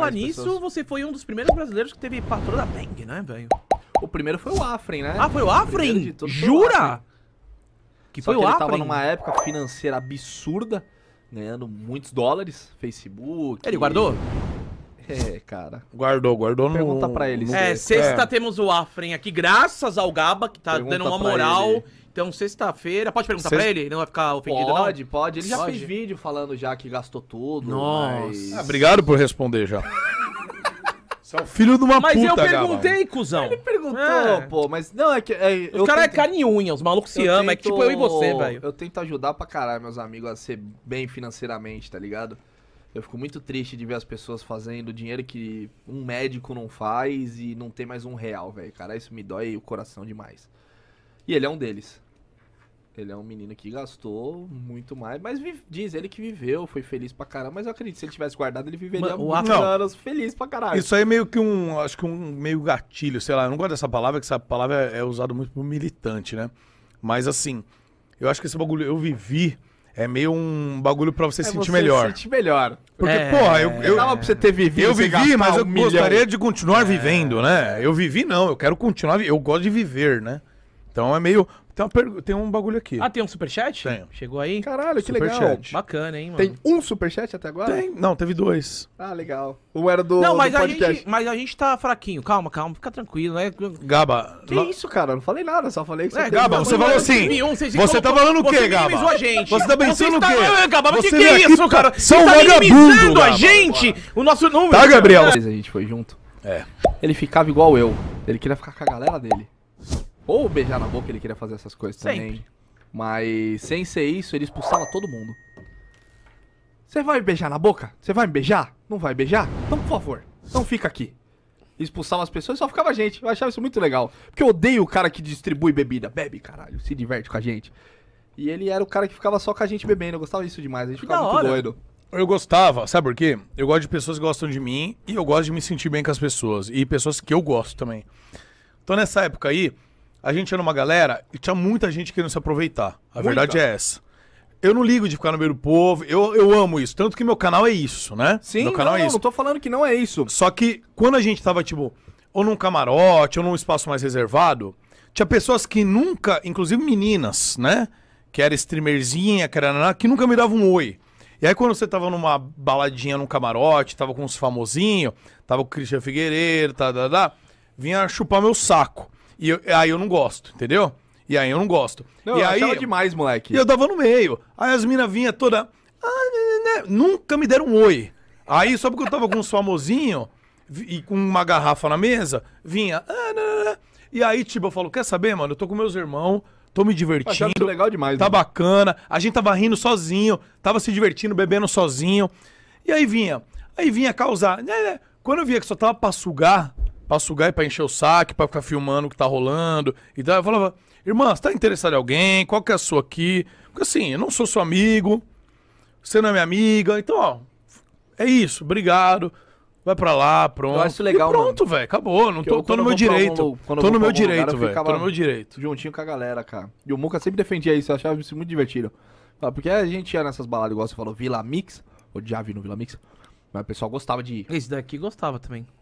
Falar nisso, pessoas. você foi um dos primeiros brasileiros que teve patroa da Bang, né, velho? O primeiro foi o Afren, né? Ah, foi o Afren? Jura? Afren. Que Só foi que o ele Afren? tava numa época financeira absurda, ganhando muitos dólares, Facebook... Ele guardou? É, cara. Guardou, guardou Pergunta no... Pergunta pra ele. É, sexta é. temos o Afren aqui, graças ao Gaba, que tá Pergunta dando uma moral... Ele então, sexta-feira. Pode perguntar Sexta... pra ele? Não vai ficar ofendido, pode, não? Pode, pode. Ele já pode. fez vídeo falando já que gastou tudo. Nossa. Mas... Ah, obrigado por responder já. Você é o filho de uma mas puta, Mas eu perguntei, Gava. cuzão. Ele perguntou, é. pô, mas não, é que... É, cara é tento... é carne e unha, os malucos se amam, é tento... é que tipo eu e você, velho. Eu tento ajudar pra caralho meus amigos a ser bem financeiramente, tá ligado? Eu fico muito triste de ver as pessoas fazendo dinheiro que um médico não faz e não tem mais um real, velho, cara. Isso me dói o coração demais. E ele é um deles. Ele é um menino que gastou muito mais, mas vive, diz ele que viveu, foi feliz pra caramba, mas eu acredito que se ele tivesse guardado, ele viveria Mano, muitos anos feliz pra caralho. Isso aí é meio que um, acho que um meio gatilho, sei lá, eu não gosto dessa palavra, que essa palavra é, é usada muito pro militante, né? Mas assim, eu acho que esse bagulho, eu vivi, é meio um bagulho pra você é sentir você melhor. sentir melhor. Porque, é, porra, eu, eu. Dava pra você ter vivido. Eu vivi, mas um eu milhão. gostaria de continuar é. vivendo, né? Eu vivi, não. Eu quero continuar. Eu gosto de viver, né? Então é meio. Tem, per... tem um bagulho aqui. Ah, tem um superchat? Tem. Chegou aí? Caralho, que legal. Bacana, hein, mano? Tem um superchat até agora? Tem. Não, teve dois. Ah, legal. Um era do, não, mas do podcast. A gente, mas a gente tá fraquinho. Calma, calma. Fica tranquilo, né? Gaba. Que isso, cara? Não falei nada, só falei que você É, Gaba, você falou assim. assim você, você tá falando o quê, Gaba? Você gente. Você tá pensando o tá quê? Tá... Gaba, mas o que, que é isso, cara? São você tá minimizando a gente, o nosso número. Tá, Gabriel? A gente foi junto. É. Ele ficava igual eu. Ele queria ficar com a galera dele. Ou beijar na boca, ele queria fazer essas coisas Sempre. também. Mas sem ser isso, ele expulsava todo mundo. Você vai me beijar na boca? Você vai me beijar? Não vai beijar? Então, por favor, não fica aqui. Expulsava as pessoas e só ficava a gente. Eu achava isso muito legal. Porque eu odeio o cara que distribui bebida. Bebe, caralho, se diverte com a gente. E ele era o cara que ficava só com a gente bebendo. Eu gostava disso demais. A gente ficava muito doido. Eu gostava, sabe por quê? Eu gosto de pessoas que gostam de mim e eu gosto de me sentir bem com as pessoas. E pessoas que eu gosto também. Então nessa época aí, a gente era uma galera e tinha muita gente querendo se aproveitar. A muita. verdade é essa. Eu não ligo de ficar no meio do povo, eu, eu amo isso. Tanto que meu canal é isso, né? Sim, meu canal não, é isso. não tô falando que não é isso. Só que quando a gente tava, tipo, ou num camarote, ou num espaço mais reservado, tinha pessoas que nunca, inclusive meninas, né? Que era streamerzinha, que era que nunca me davam um oi. E aí quando você tava numa baladinha num camarote, tava com uns famosinhos, tava com o Cristian Figueiredo, tá, tá, tá, vinha chupar meu saco. E eu, aí eu não gosto, entendeu? E aí eu não gosto. Não, e eu aí, demais, moleque. E eu tava no meio. Aí as minas vinham toda. Ah, né, né, né, nunca me deram um oi. Aí, só porque eu tava com uns famosinhos e com uma garrafa na mesa, vinha. Ah, né, e aí, tipo, eu falo: quer saber, mano? Eu tô com meus irmãos. Tô me divertindo. Tá legal demais. Tá mano. bacana. A gente tava rindo sozinho, tava se divertindo, bebendo sozinho. E aí vinha. Aí vinha causar. Quando eu via que só tava pra sugar, pra sugar e pra encher o saco, pra ficar filmando o que tá rolando. E daí eu falava, irmã, você tá interessado em alguém? Qual que é a sua aqui? Porque assim, eu não sou seu amigo, você não é minha amiga, então, ó, é isso, obrigado. Vai pra lá, pronto. Eu acho legal, e pronto, velho. Acabou. Não tô, tô no meu direito. tô no meu direito, velho. Tô no meu direito. Juntinho com a galera, cara. E o Muca sempre defendia isso. Eu achava isso muito divertido. Ah, porque a gente ia nessas baladas, igual você falou, Vila Mix. Odiava ir no Vila Mix. Mas o pessoal gostava de ir. Esse daqui gostava também.